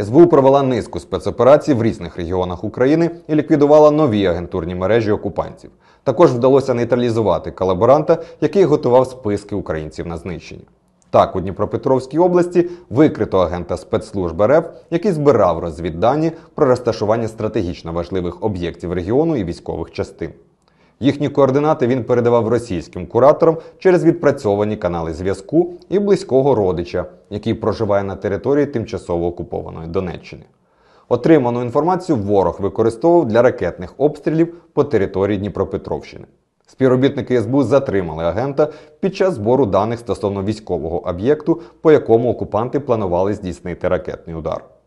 СБУ провела низку спецоперацій в різних регіонах України і ліквідувала нові агентурні мережі окупантів. Також вдалося нейтралізувати колаборанта, який готував списки українців на знищення. Так, у Дніпропетровській області викрито агента спецслужб РФ, який збирав розвіддані про розташування стратегічно важливих об'єктів регіону і військових частин. Їхні координати він передавав російським кураторам через відпрацьовані канали зв'язку і близького родича, який проживає на території тимчасово окупованої Донеччини. Отриману інформацію ворог використовував для ракетних обстрілів по території Дніпропетровщини. Співробітники СБУ затримали агента під час збору даних стосовно військового об'єкту, по якому окупанти планували здійснити ракетний удар.